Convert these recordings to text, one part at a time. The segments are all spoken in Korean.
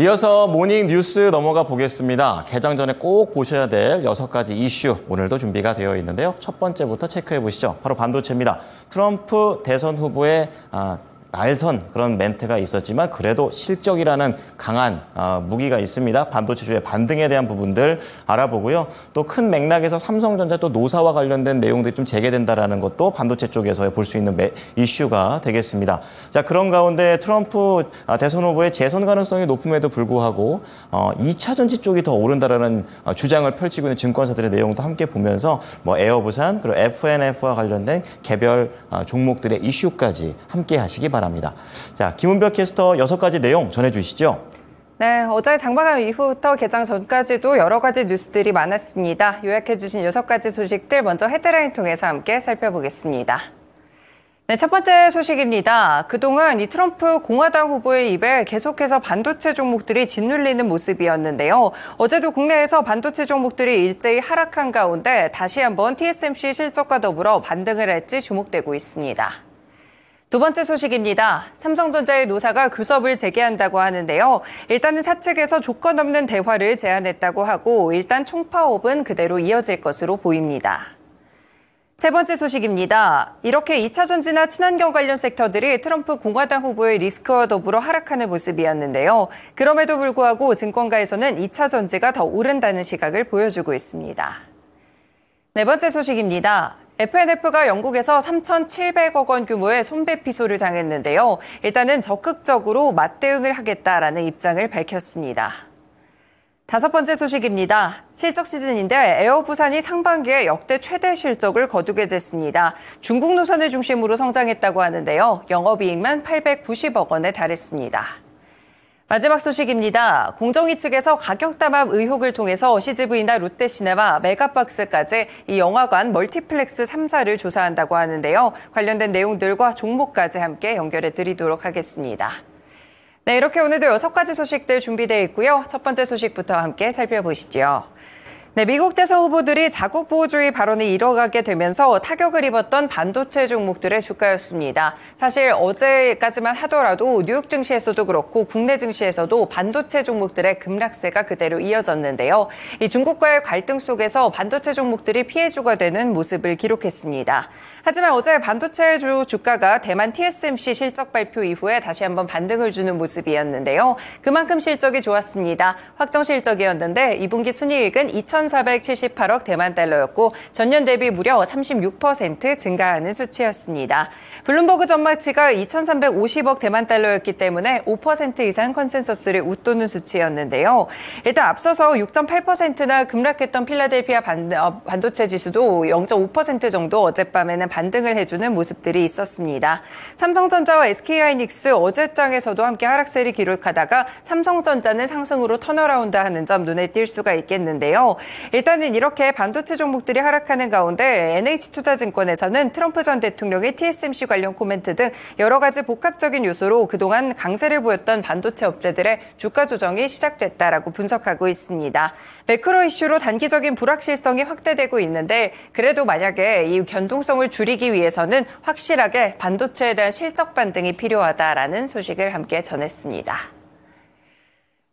이어서 모닝 뉴스 넘어가 보겠습니다. 개장 전에 꼭 보셔야 될 여섯 가지 이슈 오늘도 준비가 되어 있는데요. 첫 번째부터 체크해 보시죠. 바로 반도체입니다. 트럼프 대선 후보의 아, 날선 그런 멘트가 있었지만 그래도 실적이라는 강한 어, 무기가 있습니다. 반도체주의 반등에 대한 부분들 알아보고요. 또 큰 맥락에서 삼성전자 또 노사와 관련된 내용들이 좀 재개된다라는 것도 반도체 쪽에서 볼 수 있는 매, 이슈가 되겠습니다. 자 그런 가운데 트럼프 아, 대선 후보의 재선 가능성이 높음에도 불구하고 어, 2차 전지 쪽이 더 오른다라는 어, 주장을 펼치고 있는 증권사들의 내용도 함께 보면서 뭐 에어부산 그리고 FNF와 관련된 개별 어, 종목들의 이슈까지 함께 하시기 바랍니다. 바랍니다. 자, 김은별 캐스터 여섯 가지 내용 전해주시죠. 네, 어제 장마감 이후부터 개장 전까지도 여러 가지 뉴스들이 많았습니다. 요약해주신 여섯 가지 소식들 먼저 헤드라인 통해서 함께 살펴보겠습니다. 네, 첫 번째 소식입니다. 그동안 이 트럼프 공화당 후보의 입에 계속해서 반도체 종목들이 짓눌리는 모습이었는데요. 어제도 국내에서 반도체 종목들이 일제히 하락한 가운데 다시 한번 TSMC 실적과 더불어 반등을 할지 주목되고 있습니다. 두 번째 소식입니다. 삼성전자의 노사가 교섭을 그 재개한다고 하는데요. 일단은 사측에서 조건 없는 대화를 제안했다고 하고 일단 총파업은 그대로 이어질 것으로 보입니다. 세 번째 소식입니다. 이렇게 2차 전지나 친환경 관련 섹터들이 트럼프 공화당 후보의 리스크와 더불어 하락하는 모습이었는데요. 그럼에도 불구하고 증권가에서는 2차 전지가 더 오른다는 시각을 보여주고 있습니다. 네 번째 소식입니다. FNF가 영국에서 3,700억 원 규모의 손배 피소를 당했는데요. 일단은 적극적으로 맞대응을 하겠다라는 입장을 밝혔습니다. 다섯 번째 소식입니다. 실적 시즌인데 에어 부산이 상반기에 역대 최대 실적을 거두게 됐습니다. 중국 노선을 중심으로 성장했다고 하는데요. 영업이익만 890억 원에 달했습니다. 마지막 소식입니다. 공정위 측에서 가격 담합 의혹을 통해서 CGV나 롯데시네마, 메가박스까지 이 영화관 멀티플렉스 3사를 조사한다고 하는데요. 관련된 내용들과 종목까지 함께 연결해 드리도록 하겠습니다. 네, 이렇게 오늘도 여섯 가지 소식들 준비되어 있고요. 첫 번째 소식부터 함께 살펴보시죠. 네, 미국 대선 후보들이 자국 보호주의 발언을 이뤄가게 되면서 타격을 입었던 반도체 종목들의 주가였습니다. 사실 어제까지만 하더라도 뉴욕 증시에서도 그렇고 국내 증시에서도 반도체 종목들의 급락세가 그대로 이어졌는데요. 이 중국과의 갈등 속에서 반도체 종목들이 피해주가 되는 모습을 기록했습니다. 하지만 어제 반도체 주 주가가 대만 TSMC 실적 발표 이후에 다시 한번 반등을 주는 모습이었는데요. 그만큼 실적이 좋았습니다. 확정 실적이었는데 2분기 순이익은 2천 1 4 7 8억 대만 달러였고 전년 대비 무려 36% 증가하는 수치였습니다. 블룸버그 전망치가 2,350억 대만 달러였기 때문에 5% 이상 컨센서스를 웃도는 수치였는데요. 일단 앞서서 6.8%나 급락했던 필라델피아 반, 어, 반도체 지수도 0.5% 정도 어젯밤에는 반등을 해주는 모습들이 있었습니다. 삼성전자와 SK하이닉스 어제장에서도 함께 하락세를 기록하다가 삼성전자는 상승으로 턴어라운드 하는 점 눈에 띌 수가 있겠는데요. 일단은 이렇게 반도체 종목들이 하락하는 가운데 NH투자증권에서는 트럼프 전 대통령의 TSMC 관련 코멘트 등 여러 가지 복합적인 요소로 그동안 강세를 보였던 반도체 업체들의 주가 조정이 시작됐다라고 분석하고 있습니다. 매크로 이슈로 단기적인 불확실성이 확대되고 있는데 그래도 만약에 이 변동성을 줄이기 위해서는 확실하게 반도체에 대한 실적 반등이 필요하다라는 소식을 함께 전했습니다.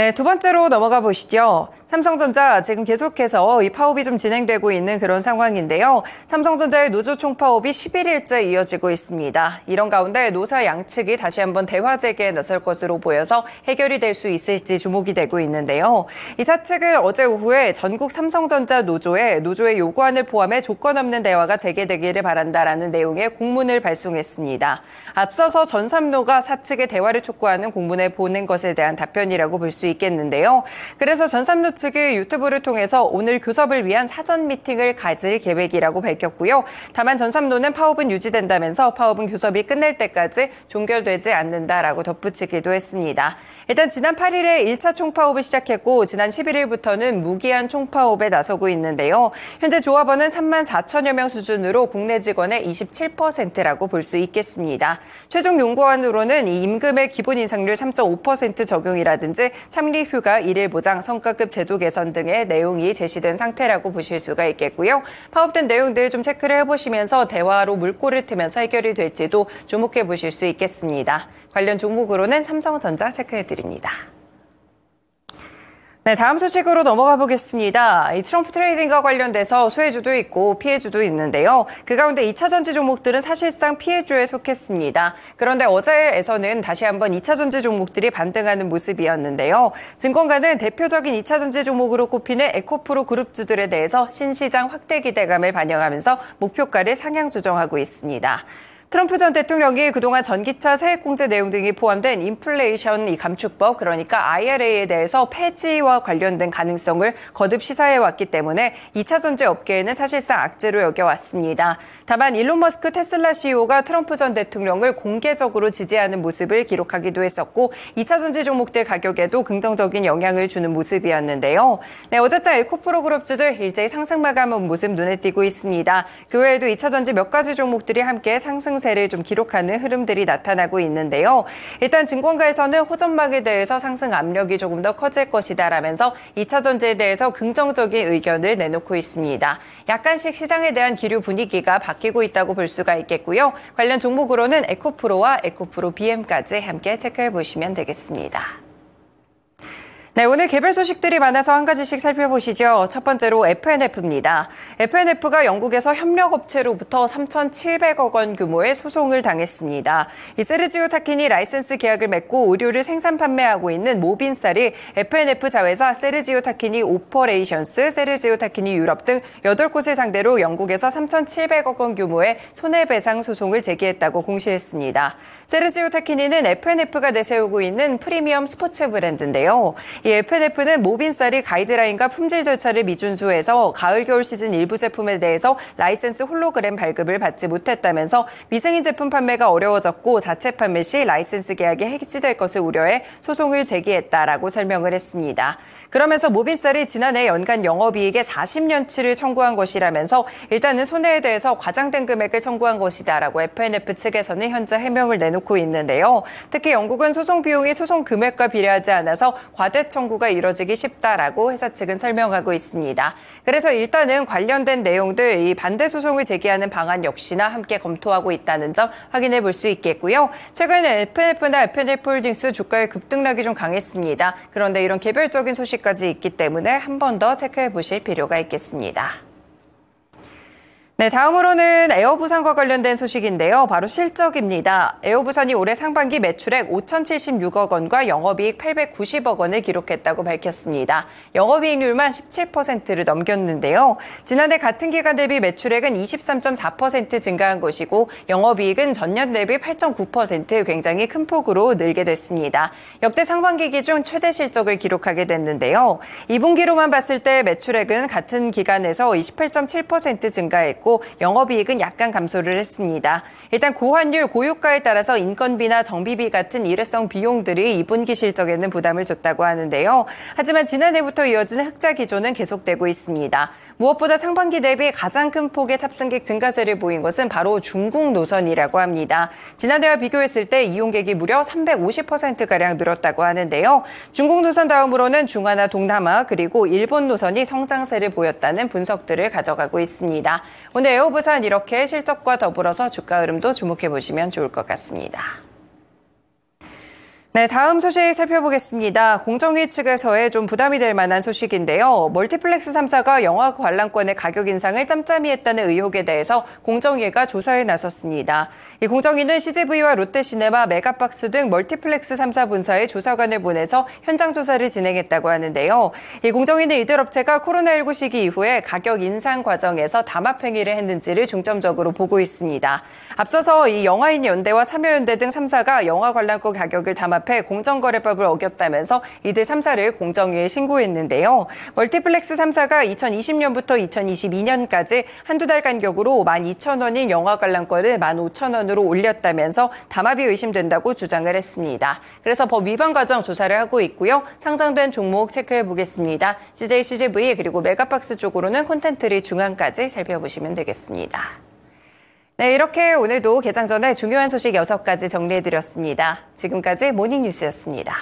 네, 두 번째로 넘어가 보시죠. 삼성전자 지금 계속해서 이 파업이 좀 진행되고 있는 그런 상황인데요. 삼성전자의 노조 총파업이 11일째 이어지고 있습니다. 이런 가운데 노사 양측이 다시 한번 대화 재개에 나설 것으로 보여서 해결이 될 수 있을지 주목이 되고 있는데요. 이사 측은 어제 오후에 전국 삼성전자 노조에 노조의 요구안을 포함해 조건 없는 대화가 재개되기를 바란다라는 내용의 공문을 발송했습니다. 앞서서 전삼노가 사측의 대화를 촉구하는 공문에 보낸 것에 대한 답변이라고 볼수 있겠는데요. 그래서 전삼루 측이 유튜브를 통해서 오늘 교섭을 위한 사전 미팅을 가질 계획이라고 밝혔고요. 다만 전삼루는 파업은 유지된다면서 파업은 교섭이 끝날 때까지 종결되지 않는다라고 덧붙이기도 했습니다. 일단 지난 8일에 1차 총파업을 시작했고 지난 11일부터는 무기한 총파업에 나서고 있는데요. 현재 조합원은 3만 4천여 명 수준으로 국내 직원의 27%라고 볼 수 있겠습니다. 최종 연구안으로는 임금의 기본 인상률 3.5% 적용이라든지 참리휴가 일일 보장, 성과급 제도 개선 등의 내용이 제시된 상태라고 보실 수가 있겠고요. 파업된 내용들 좀 체크를 해보시면서 대화로 물꼬를 트면서 해결이 될지도 주목해 보실 수 있겠습니다. 관련 종목으로는 삼성전자 체크해드립니다. 네, 다음 소식으로 넘어가 보겠습니다. 이 트럼프 트레이딩과 관련돼서 수혜주도 있고 피해주도 있는데요. 그 가운데 2차 전지 종목들은 사실상 피해주에 속했습니다. 그런데 어제에서는 다시 한번 2차 전지 종목들이 반등하는 모습이었는데요. 증권가는 대표적인 2차 전지 종목으로 꼽히는 에코프로 그룹주들에 대해서 신시장 확대 기대감을 반영하면서 목표가를 상향 조정하고 있습니다. 트럼프 전 대통령이 그동안 전기차 세액공제 내용 등이 포함된 인플레이션 감축법 그러니까 IRA에 대해서 폐지와 관련된 가능성을 거듭 시사해왔기 때문에 2차 전지 업계에는 사실상 악재로 여겨왔습니다. 다만 일론 머스크 테슬라 CEO가 트럼프 전 대통령을 공개적으로 지지하는 모습을 기록하기도 했었고 2차 전지 종목들 가격에도 긍정적인 영향을 주는 모습이었는데요. 네, 어제자 에코프로 그룹주들 일제히 상승 마감한 모습 눈에 띄고 있습니다. 그 외에도 2차 전지 몇 가지 종목들이 함께 상승 상승세를 좀 기록하는 흐름들이 나타나고 있는데요. 일단 증권가에서는 호전막에 대해서 상승 압력이 조금 더 커질 것이다라면서 2차 전지에 대해서 긍정적인 의견을 내놓고 있습니다. 약간씩 시장에 대한 기류 분위기가 바뀌고 있다고 볼 수가 있겠고요. 관련 종목으로는 에코프로와 에코프로 BM까지 함께 체크해 보시면 되겠습니다. 네, 오늘 개별 소식들이 많아서 한 가지씩 살펴보시죠. 첫 번째로 FNF입니다. FNF가 영국에서 협력업체로부터 3,700억 원 규모의 소송을 당했습니다. 이 세르지오 타킨이 라이센스 계약을 맺고 의류를 생산 판매하고 있는 모빈쌀이 FNF 자회사 세르지오 타킨이 오퍼레이션스, 세르지오 타킨이 유럽 등 8곳을 상대로 영국에서 3,700억 원 규모의 손해배상 소송을 제기했다고 공시했습니다. 세르지오 타키니는 FNF가 내세우고 있는 프리미엄 스포츠 브랜드인데요. 이이 FNF는 모빈쌀이 가이드라인과 품질 절차를 미준수해서 가을 겨울 시즌 일부 제품에 대해서 라이센스 홀로그램 발급을 받지 못했다면서 미생인 제품 판매가 어려워졌고 자체 판매 시 라이센스 계약이 해지될 것을 우려해 소송을 제기했다라고 설명을 했습니다. 그러면서 모빈쌀이 지난해 연간 영업이익의 40년치를 청구한 것이라면서 일단은 손해에 대해서 과장된 금액을 청구한 것이다라고 FNF 측에서는 현재 해명을 내놓고 있는데요. 특히 영국은 소송 비용이 소송 금액과 비례하지 않아서 과대 청 청구가 이뤄지기 쉽다라고 회사 측은 설명하고 있습니다. 그래서 일단은 관련된 내용들 이 반대 소송을 제기하는 방안 역시나 함께 검토하고 있다는 점 확인해 볼 수 있겠고요. 최근에 FNF나 FNF홀딩스 주가의 급등락이 좀 강했습니다. 그런데 이런 개별적인 소식까지 있기 때문에 한 번 더 체크해 보실 필요가 있겠습니다. 네, 다음으로는 에어부산과 관련된 소식인데요. 바로 실적입니다. 에어부산이 올해 상반기 매출액 5,076억 원과 영업이익 890억 원을 기록했다고 밝혔습니다. 영업이익률만 17%를 넘겼는데요. 지난해 같은 기간 대비 매출액은 23.4% 증가한 것이고 영업이익은 전년 대비 8.9% 굉장히 큰 폭으로 늘게 됐습니다. 역대 상반기 기준 최대 실적을 기록하게 됐는데요. 2분기로만 봤을 때 매출액은 같은 기간에서 28.7% 증가했고 늘어고 영업이익은 약간 감소를 했습니다. 일단 고환율, 고유가에 따라서 인건비나 정비비 같은 일회성 비용들이 2분기 실적에는 부담을 줬다고 하는데요. 하지만 지난해부터 이어진 흑자 기조는 계속되고 있습니다. 무엇보다 상반기 대비 가장 큰 폭의 탑승객 증가세를 보인 것은 바로 중국 노선이라고 합니다. 지난해와 비교했을 때 이용객이 무려 350%가량 늘었다고 하는데요. 중국 노선 다음으로는 중화나 동남아 그리고 일본 노선이 성장세를 보였다는 분석들을 가져가고 있습니다. 오늘 에어부산 이렇게 실적과 더불어서 주가 흐름도 주목해 보시면 좋을 것 같습니다. 네, 다음 소식 살펴보겠습니다. 공정위 측에서의 좀 부담이 될 만한 소식인데요. 멀티플렉스 3사가 영화 관람권의 가격 인상을 짬짬이 했다는 의혹에 대해서 공정위가 조사에 나섰습니다. 이 공정위는 CGV와 롯데시네마, 메가박스 등 멀티플렉스 3사 본사에 조사관을 보내서 현장 조사를 진행했다고 하는데요. 이 공정위는 이들 업체가 코로나19 시기 이후에 가격 인상 과정에서 담합행위를 했는지를 중점적으로 보고 있습니다. 앞서서 이 영화인 연대와 참여연대 등 3사가 영화 관람권 가격을 담합 앞에 공정거래법을 어겼다면서 이들 3사를 공정위에 신고했는데요. 멀티플렉스 3사가 2020년부터 2022년까지 한두 달 간격으로 12,000원인 영화 관람권을 15,000원으로 올렸다면서 담합이 의심된다고 주장을 했습니다. 그래서 법 위반 과정 조사를 하고 있고요. 상정된 종목 체크해 보겠습니다. CJ CJV 그리고 메가박스 쪽으로는 콘텐츠를 중앙까지 살펴보시면 되겠습니다. 네, 이렇게 오늘도 개장 전에 중요한 소식 6가지 정리해드렸습니다. 지금까지 모닝뉴스였습니다.